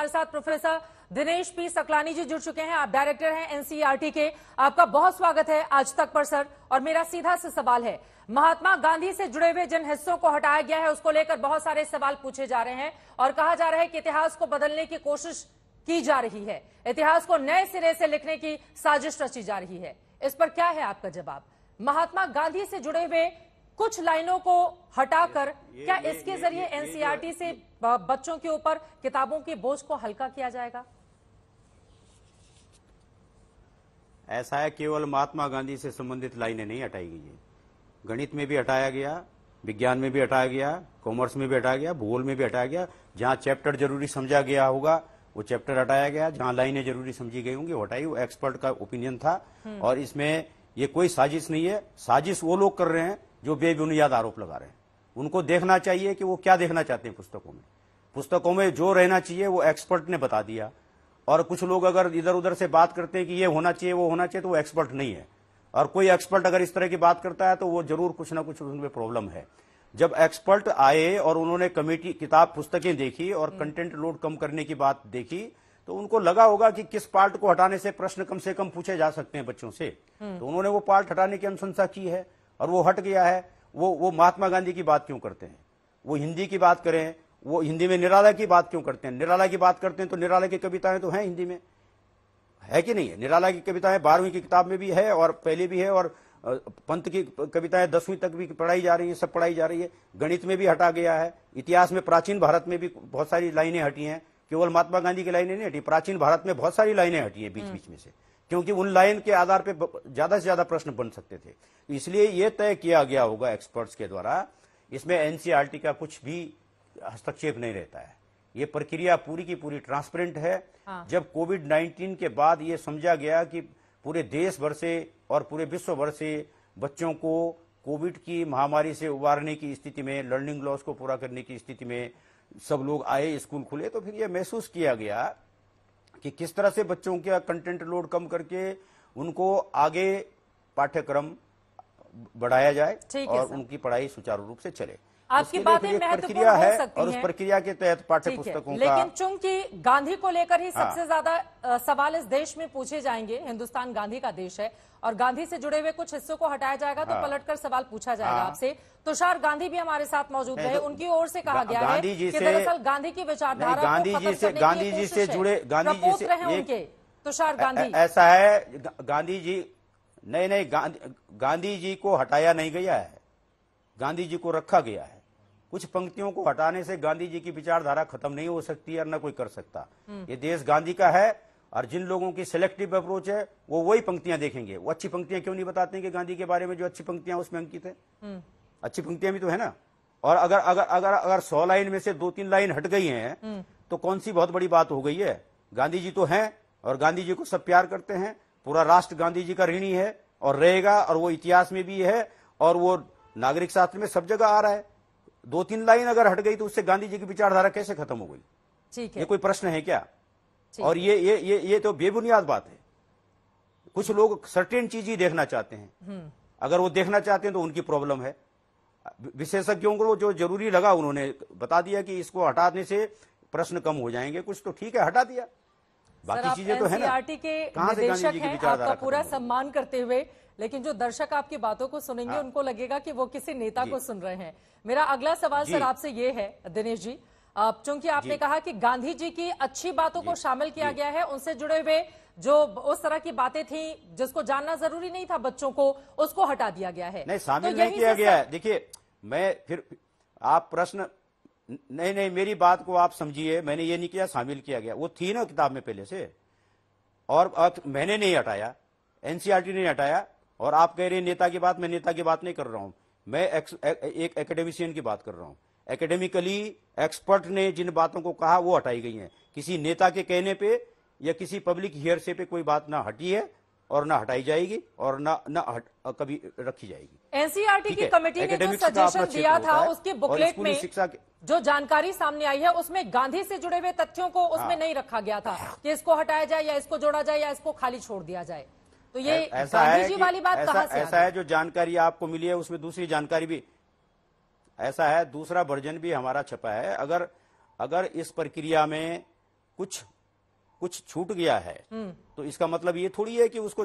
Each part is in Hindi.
हमारे साथ प्रोफेसर दिनेश पी सकलानी जी जुड़ चुके हैं आप डायरेक्टर हैं एनसीईआरटी के आपका बहुत स्वागत है आज तक पर सर और मेरा सीधा से सवाल है महात्मा गांधी से जुड़े हुए जिन हिस्सों को हटाया गया है उसको लेकर बहुत सारे सवाल पूछे जा रहे हैं और कहा जा रहा है कि इतिहास को बदलने की कोशिश की जा रही है इतिहास को नए सिरे से लिखने की साजिश रची जा रही है इस पर क्या है आपका जवाब महात्मा गांधी से जुड़े हुए कुछ लाइनों को हटाकर क्या इसके जरिए एनसीईआरटी से बच्चों के ऊपर किताबों के बोझ को हल्का किया जाएगा ऐसा है केवल महात्मा गांधी से संबंधित लाइनें नहीं हटाई गई है गणित में भी हटाया गया विज्ञान में भी हटाया गया कॉमर्स में भी हटाया गया भूगोल में भी हटाया गया जहां चैप्टर जरूरी समझा गया होगा वो चैप्टर हटाया गया जहां लाइनें जरूरी समझी गई होंगी हटाई वो एक्सपर्ट का ओपिनियन था हम्म। और इसमें ये कोई साजिश नहीं है साजिश वो लोग कर रहे हैं जो बेबुनियाद आरोप लगा रहे हैं उनको देखना चाहिए कि वो क्या देखना चाहते हैं पुस्तकों में पुस्तकों में जो रहना चाहिए वो एक्सपर्ट ने बता दिया और कुछ लोग अगर इधर उधर से बात करते हैं कि ये होना चाहिए वो होना चाहिए तो वो एक्सपर्ट नहीं है और कोई एक्सपर्ट अगर इस तरह की बात करता है तो वो जरूर कुछ ना कुछ उनमें प्रॉब्लम है जब एक्सपर्ट आए और उन्होंने कमेटी किताब पुस्तकें देखी और कंटेंट हम्म। लोड कम करने की बात देखी तो उनको लगा होगा कि किस पार्ट को हटाने से प्रश्न कम से कम पूछे जा सकते हैं बच्चों से हम्म। तो उन्होंने वो पार्ट हटाने की अनुशंसा की है और वो हट गया है वो वो महात्मा गांधी की बात क्यों करते हैं वो हिंदी की बात करें वो हिंदी में निराला की बात क्यों करते हैं निराला की बात करते हैं तो निराला की कविताएं तो हैं हिंदी में है कि नहीं है निराला की कविताएं बारहवीं की किताब में भी है और पहले भी है और पंत की कविताएं दसवीं तक भी पढ़ाई जा रही है सब पढ़ाई जा रही है गणित में भी हटा गया है इतिहास में प्राचीन भारत में भी बहुत सारी लाइनें हटी हैं केवल महात्मा गांधी की लाइनें नहीं हटी प्राचीन भारत में बहुत सारी लाइनें हटी हैं बीच बीच में से क्योंकि उन लाइन के आधार पर ज्यादा से ज्यादा प्रश्न बन सकते थे इसलिए यह तय किया गया होगा एक्सपर्ट्स के द्वारा इसमें एनसीआरटी का कुछ भी हस्तक्षेप नहीं रहता है ये प्रक्रिया पूरी की पूरी ट्रांसपेरेंट है हाँ। जब कोविड 19 के बाद ये समझा गया कि पूरे देश भर से और पूरे विश्व भर से बच्चों को कोविड की महामारी से उबारने की स्थिति में लर्निंग लॉस को पूरा करने की स्थिति में सब लोग आए स्कूल खुले तो फिर यह महसूस किया गया कि किस तरह से बच्चों के कंटेंट लोड कम करके उनको आगे पाठ्यक्रम बढ़ाया जाए और उनकी पढ़ाई सुचारू रूप से चले आपकी बातें तो प्रक्रिया है और उस प्रक्रिया के तहत पाठ्य पुस्तकों लेकिन चूंकि गांधी को लेकर ही हाँ। सबसे ज्यादा सवाल इस देश में पूछे जाएंगे हिंदुस्तान गांधी का देश है और गांधी से जुड़े हुए कुछ हिस्सों को हटाया जाएगा तो हाँ। पलटकर सवाल पूछा जाएगा हाँ। आपसे तुषार गांधी भी हमारे साथ मौजूद है तो उनकी ओर से कहा गया है कि दरअसल गांधी की विचारधारा गांधी जी से गांधी जी से जुड़े गांधी जी से उनके तुषार गांधी ऐसा है गांधी जी नहीं नहीं गांधी जी को हटाया नहीं गया है गांधी जी को रखा गया है कुछ पंक्तियों को हटाने से गांधी जी की विचारधारा खत्म नहीं हो सकती और न कोई कर सकता हम्म। ये देश गांधी का है और जिन लोगों की सिलेक्टिव अप्रोच है वो वही पंक्तियां देखेंगे वो अच्छी पंक्तियां क्यों नहीं बताते हैं कि गांधी के बारे में जो अच्छी पंक्तियां उसमें अंकित है हम्म। अच्छी पंक्तियां भी तो है ना और अगर अगर अगर अगर सौ लाइन में से दो तीन लाइन हट गई है हम्म। तो कौन सी बहुत बड़ी बात हो गई है गांधी जी तो है और गांधी जी को सब प्यार करते हैं पूरा राष्ट्र गांधी जी का ऋणी है और रहेगा और वो इतिहास में भी है और वो नागरिक शास्त्र में सब जगह आ रहा है दो तीन लाइन अगर हट गई तो उससे गांधी जी की विचारधारा कैसे खत्म हो गई ठीक है ये कोई प्रश्न है क्या और ये ये ये ये तो बेबुनियाद बात है कुछ लोग सर्टेन चीज ही देखना चाहते हैं हम्म। अगर वो देखना चाहते हैं तो उनकी प्रॉब्लम है विशेषज्ञों को जो जरूरी लगा उन्होंने बता दिया कि इसको हटाने से प्रश्न कम हो जाएंगे कुछ तो ठीक है हटा दिया बाकी चीजें तो है ना के निदेशक से हैं आपका पूरा सम्मान करते हुए लेकिन जो दर्शक आपकी बातों को सुनेंगे हाँ। उनको लगेगा कि वो किसी नेता को सुन रहे हैं मेरा अगला सवाल सर आपसे ये है दिनेश जी चूंकि आपने कहा कि गांधी जी की अच्छी बातों को शामिल किया गया है उनसे जुड़े हुए जो उस तरह की बातें थी जिसको जानना जरूरी नहीं था बच्चों को उसको हटा दिया गया है नहीं शामिल तो नहीं किया गया है देखिए मैं फिर आप प्रश्न नहीं नहीं मेरी बात को आप समझिए मैंने ये नहीं किया शामिल किया गया वो थी ना किताब में पहले से और मैंने नहीं हटाया एनसीआरटी ने हटाया और आप कह रहे हैं नेता की बात मैं नेता की बात नहीं कर रहा हूं मैं e, e, एक, एक एकेडमिशियन की बात कर रहा हूं एकेडमिकली एक्सपर्ट ने जिन बातों को कहा वो हटाई गई हैं किसी नेता के कहने पे या किसी पब्लिक से पे कोई बात ना हटी है और ना हटाई जाएगी और ना ना हट, कभी रखी जाएगी एनसीईआरटी की कमेटी ने जो सजेशन दिया था उसके बुकलेट में शिक्षा जो जानकारी सामने आई है उसमें गांधी से जुड़े हुए तथ्यों को उसमें हाँ। नहीं रखा गया था कि इसको हटाया जाए या इसको जोड़ा जाए या इसको खाली छोड़ दिया जाए तो ये ऐसा है कि, वाली बात ऐसा, से ऐसा है जो जानकारी आपको मिली है उसमें दूसरी जानकारी भी ऐसा है दूसरा वर्जन भी हमारा छपा है अगर अगर इस प्रक्रिया में कुछ कुछ छूट गया है हम्म। तो इसका मतलब ये थोड़ी है कि उसको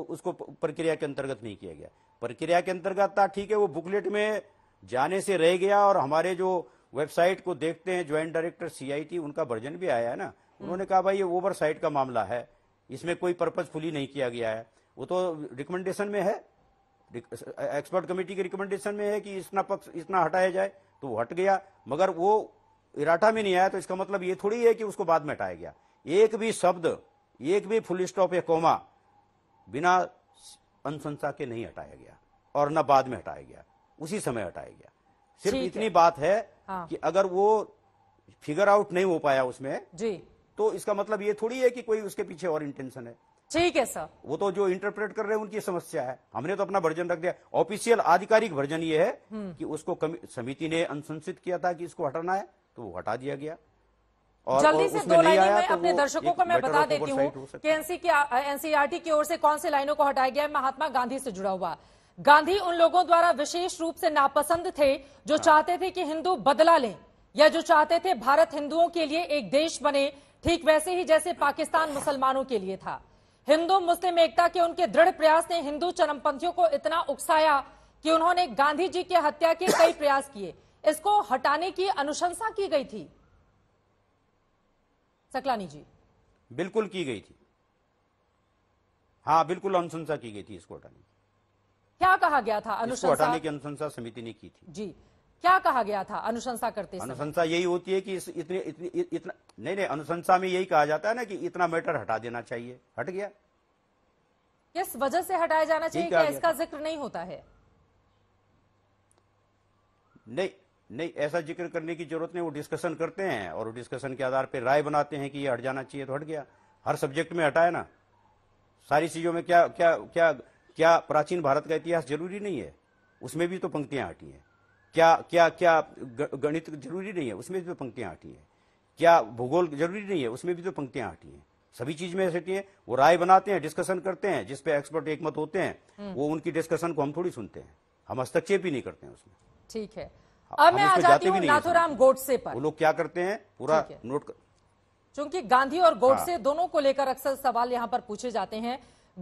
उसको प्रक्रिया के अंतर्गत नहीं किया गया प्रक्रिया के अंतर्गत था ठीक है वो बुकलेट में जाने से रह गया और हमारे जो वेबसाइट को देखते हैं ज्वाइंट डायरेक्टर सीआईटी उनका वर्जन भी आया है ना हम्म। उन्होंने कहा भाई ये ओवरसाइट का मामला है इसमें कोई पर्पज फुली नहीं किया गया है वो तो रिकमेंडेशन में है एक्सपर्ट कमेटी के रिकमेंडेशन में है कि इतना पक्ष इतना हटाया जाए तो वो हट गया मगर वो इराठा में नहीं आया तो इसका मतलब ये थोड़ी है कि उसको बाद में हटाया गया एक भी शब्द एक भी फुल स्टॉप या कोमा बिना अनुशंसा के नहीं हटाया गया और न बाद में हटाया गया उसी समय हटाया गया सिर्फ इतनी बात है हाँ। कि अगर वो फिगर आउट नहीं हो पाया उसमें जी तो इसका मतलब ये थोड़ी है कि कोई उसके पीछे और इंटेंशन है ठीक है सर वो तो जो इंटरप्रेट कर रहे हैं उनकी समस्या है हमने तो अपना वर्जन रख दिया ऑफिशियल आधिकारिक वर्जन ये है हम्म। कि उसको समिति ने अनुशंसित किया था कि इसको हटाना है तो वो हटा दिया गया और जल्दी और से दो लाइनें में तो अपने दर्शकों को मैं बता तो देती हूँ एनसीआरटी की ओर से कौन से लाइनों को हटाया गया है महात्मा गांधी से जुड़ा हुआ गांधी उन लोगों द्वारा विशेष रूप से नापसंद थे जो हाँ। चाहते थे कि हिंदू बदला लें या जो चाहते थे भारत हिंदुओं के लिए एक देश बने ठीक वैसे ही जैसे पाकिस्तान मुसलमानों के लिए था हिंदू मुस्लिम एकता के उनके दृढ़ प्रयास ने हिंदू चरमपंथियों को इतना उकसाया कि उन्होंने गांधी जी की हत्या के कई प्रयास किए इसको हटाने की अनुशंसा की गई थी सकलानी जी बिल्कुल की गई थी हाँ बिल्कुल अनुशंसा की गई थी इसको हटाने की क्या कहा गया था अनुशंसा हटाने की अनुशंसा समिति ने की थी जी क्या कहा गया था अनुशंसा करते अनुशंसा यही होती है कि इस इतने इतने, इतने, नहीं नहीं अनुशंसा में यही कहा जाता है ना कि इतना मैटर हटा देना चाहिए हट गया किस वजह से हटाया जाना चाहिए क्या इसका जिक्र नहीं होता है नहीं नहीं ऐसा जिक्र करने की जरूरत नहीं वो डिस्कशन करते हैं और डिस्कशन के आधार पर राय बनाते हैं कि ये हट जाना चाहिए तो हट गया हर सब्जेक्ट में हटाया ना सारी चीजों में क्या क्या क्या क्या प्राचीन भारत का इतिहास जरूरी नहीं है उसमें भी तो पंक्तियां हटी हैं क्या क्या क्या गणित जरूरी नहीं है उसमें भी तो पंक्तियां हटी हैं क्या भूगोल जरूरी नहीं है उसमें भी तो पंक्तियां हटी हैं सभी चीज में हटी है वो राय बनाते हैं डिस्कशन करते हैं जिसपे एक्सपर्ट एक मत होते हैं हम्म। वो उनकी डिस्कशन को हम थोड़ी सुनते हैं हम हस्तक्षेप ही नहीं करते हैं उसमें ठीक है अब मैं आ जाती हूँ नाथुराम गोडसे पर वो लोग क्या करते हैं पूरा नोट कर... चूंकि गांधी और गोडसे हाँ। दोनों को लेकर अक्सर सवाल यहाँ पर पूछे जाते हैं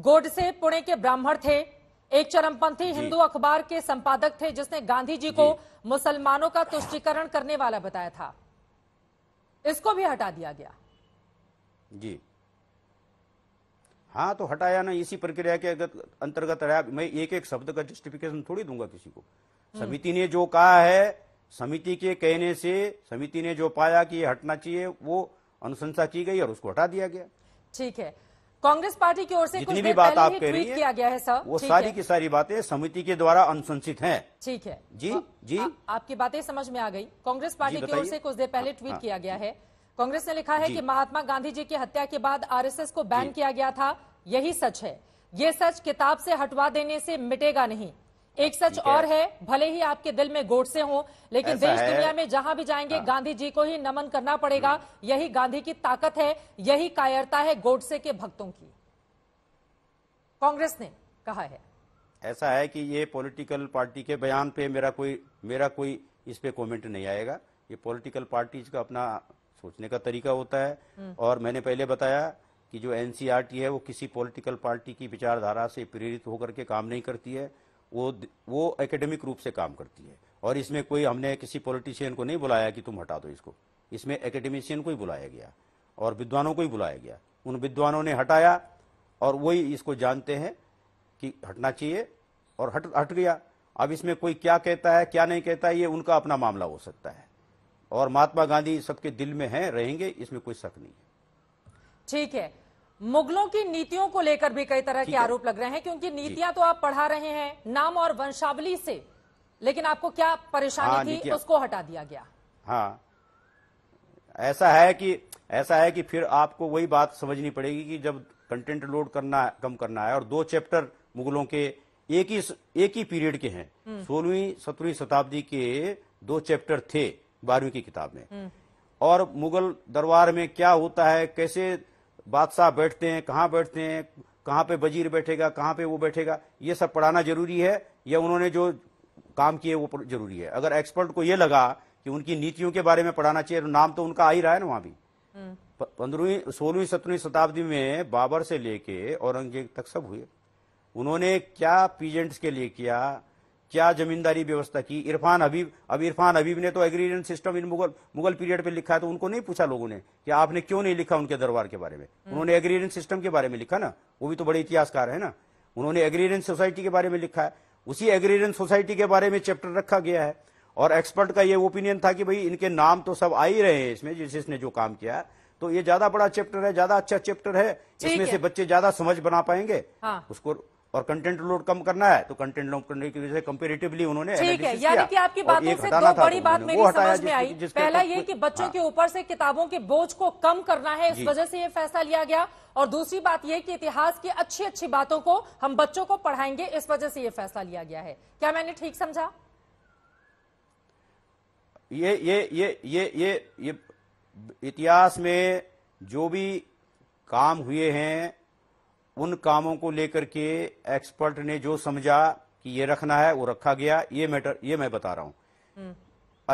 गोडसे पुणे के ब्राह्मण थे एक चरमपंथी हिंदू अखबार के संपादक थे जिसने गांधी जी को मुसलमानों का तुष्टिकरण करने वाला बताया था इसको भी हटा दिया गया जी हाँ तो हटाया ना इसी प्रक्रिया के अंतर्गत रहा मैं एक एक शब्द का जस्टिफिकेशन थोड़ी दूंगा किसी को हम्म। समिति ने जो कहा है समिति के कहने से समिति ने जो पाया कि हटना चाहिए वो अनुशंसा की गई और उसको हटा दिया गया ठीक है कांग्रेस पार्टी की ओर से कुछ भी बात आप कह रही है किया गया है सर वो सारी है। की सारी बातें समिति के द्वारा अनुशंसित हैं ठीक है जी आ, हाँ, जी आ, आपकी बातें समझ में आ गई कांग्रेस पार्टी की ओर से कुछ देर पहले हाँ, ट्वीट हाँ। किया गया है कांग्रेस ने लिखा है कि महात्मा गांधी जी की हत्या के बाद आरएसएस को बैन किया गया था यही सच है ये सच किताब से हटवा देने से मिटेगा नहीं एक सच और है भले ही आपके दिल में गोडसे हो लेकिन देश दुनिया में जहां भी जाएंगे हाँ। गांधी जी को ही नमन करना पड़ेगा हम्म। यही गांधी की ताकत है यही कायरता है गोडसे के भक्तों की कांग्रेस ने कहा है ऐसा है कि ये पॉलिटिकल पार्टी के बयान पे मेरा कोई मेरा कोई इस पे कॉमेंट नहीं आएगा ये पोलिटिकल पार्टीज का अपना सोचने का तरीका होता है हम्म। और मैंने पहले बताया कि जो एनसीआरटी है वो किसी पॉलिटिकल पार्टी की विचारधारा से प्रेरित होकर के काम नहीं करती है वो वो एकेडमिक रूप से काम करती है और इसमें कोई हमने किसी पॉलिटिशियन को नहीं बुलाया कि तुम हटा दो इसको इसमें एकेडमिशियन को ही बुलाया गया और विद्वानों को ही बुलाया गया उन विद्वानों ने हटाया और वही इसको जानते हैं कि हटना चाहिए और हट हट गया अब इसमें कोई क्या कहता है क्या नहीं कहता है ये उनका अपना मामला हो सकता है और महात्मा गांधी सबके दिल में हैं रहेंगे इसमें कोई शक नहीं है ठीक है मुगलों की नीतियों को लेकर भी कई तरह के आरोप लग रहे हैं क्योंकि नीतियां तो आप पढ़ा रहे हैं नाम और वंशावली से लेकिन आपको क्या परेशानी हाँ, थी उसको हटा दिया गया हाँ ऐसा है कि ऐसा है कि फिर आपको वही बात समझनी पड़ेगी कि जब कंटेंट लोड करना कम करना है और दो चैप्टर मुगलों के एक ही एक ही पीरियड के हैं हम्म। सोलहवीं सत्रहवीं शताब्दी के दो चैप्टर थे बारहवीं की किताब में हम्म। और मुगल दरबार में क्या होता है कैसे बादशाह बैठते हैं कहाँ बैठते हैं कहाँ पे वजीर बैठेगा कहाँ पे वो बैठेगा ये सब पढ़ाना जरूरी है या उन्होंने जो काम किए वो जरूरी है अगर एक्सपर्ट को ये लगा कि उनकी नीतियों के बारे में पढ़ाना चाहिए तो नाम तो उनका आ ही रहा है ना वहां भी हम्म। पंद्रहवीं सोलहवीं सत्रहवीं शताब्दी में बाबर से लेके औरंगजेब तक सब हुए उन्होंने क्या पीजेंट्स के लिए किया क्या जमींदारी व्यवस्था की इरफान हबीब अब इरफान हबीब ने तो agrarian system in Mughal Mughal period पे लिखा है तो उनको नहीं पूछा लोगों ने कि आपने क्यों नहीं लिखा उनके दरबार के बारे में हम्म। उन्होंने एग्रीरियन सिस्टम के बारे में लिखा ना वो भी तो बड़े इतिहासकार है ना उन्होंने एग्रीरियन सोसाइटी के बारे में लिखा है उसी एग्रीरियन सोसाइटी के बारे में चैप्टर रखा गया है और एक्सपर्ट का ये ओपिनियन था कि भाई इनके नाम तो सब आ ही रहे हैं इसमें जिस जिसने जो काम किया तो ये ज्यादा बड़ा चैप्टर है ज्यादा अच्छा चैप्टर है इसमें से बच्चे ज्यादा समझ बना पाएंगे हाँ। उसको और कंटेंट लोड कम करना है तो कंटेंट लोड करने की वजह से कंपेरेटिवली उन्होंने ठीक है यानी कि आपकी बातों से दो बड़ी तो बात मेरी समझ में आई पहला ये कि बच्चों हाँ। के ऊपर से किताबों के बोझ को कम करना है इस वजह से ये फैसला लिया गया और दूसरी बात यह कि इतिहास की अच्छी अच्छी बातों को हम बच्चों को पढ़ाएंगे इस वजह से ये फैसला लिया गया है क्या मैंने ठीक समझा ये ये ये ये ये इतिहास में जो भी काम हुए हैं उन कामों को लेकर के एक्सपर्ट ने जो समझा कि ये रखना है वो रखा गया ये मैटर ये मैं बता रहा हूँ हम्म।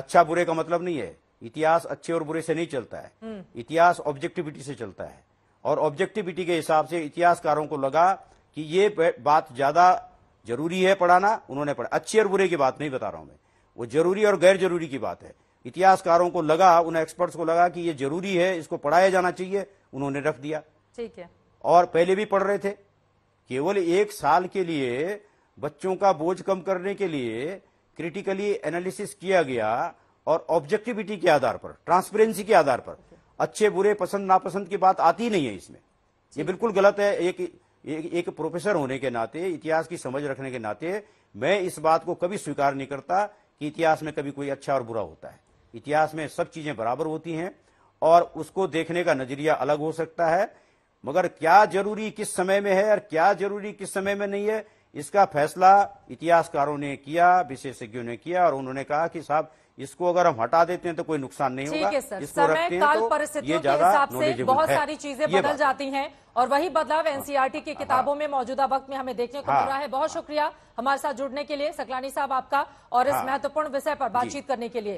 अच्छा बुरे का मतलब नहीं है इतिहास अच्छे और बुरे से नहीं चलता है हम्म। इतिहास ऑब्जेक्टिविटी से चलता है और ऑब्जेक्टिविटी के हिसाब से इतिहासकारों को लगा कि ये बात ज्यादा जरूरी है पढ़ाना उन्होंने पढ़ा अच्छे और बुरे की बात नहीं बता रहा हूं मैं वो जरूरी और गैर जरूरी की बात है इतिहासकारों को लगा उन एक्सपर्ट्स को लगा कि ये जरूरी है इसको पढ़ाया जाना चाहिए उन्होंने रख दिया ठीक है और पहले भी पढ़ रहे थे केवल एक साल के लिए बच्चों का बोझ कम करने के लिए क्रिटिकली एनालिसिस किया गया और ऑब्जेक्टिविटी के आधार पर ट्रांसपेरेंसी के आधार पर अच्छे बुरे पसंद नापसंद की बात आती नहीं है इसमें ये बिल्कुल गलत है एक एक, एक प्रोफेसर होने के नाते इतिहास की समझ रखने के नाते मैं इस बात को कभी स्वीकार नहीं करता कि इतिहास में कभी कोई अच्छा और बुरा होता है इतिहास में सब चीजें बराबर होती हैं और उसको देखने का नजरिया अलग हो सकता है मगर क्या जरूरी किस समय में है और क्या जरूरी किस समय में नहीं है इसका फैसला इतिहासकारों ने किया विशेषज्ञों ने किया और उन्होंने कहा कि साहब इसको अगर हम हटा देते हैं तो कोई नुकसान नहीं होगा इसको रखते काल तो परिस्थितियों के हिसाब से बहुत सारी चीजें बदल जाती हैं और वही बदलाव एनसीईआरटी की हाँ। किताबों में मौजूदा वक्त में हमें देखने को मिल हाँ। रहा है बहुत शुक्रिया हमारे साथ जुड़ने के लिए सकलानी साहब आपका और इस हाँ। महत्वपूर्ण विषय पर बातचीत करने के लिए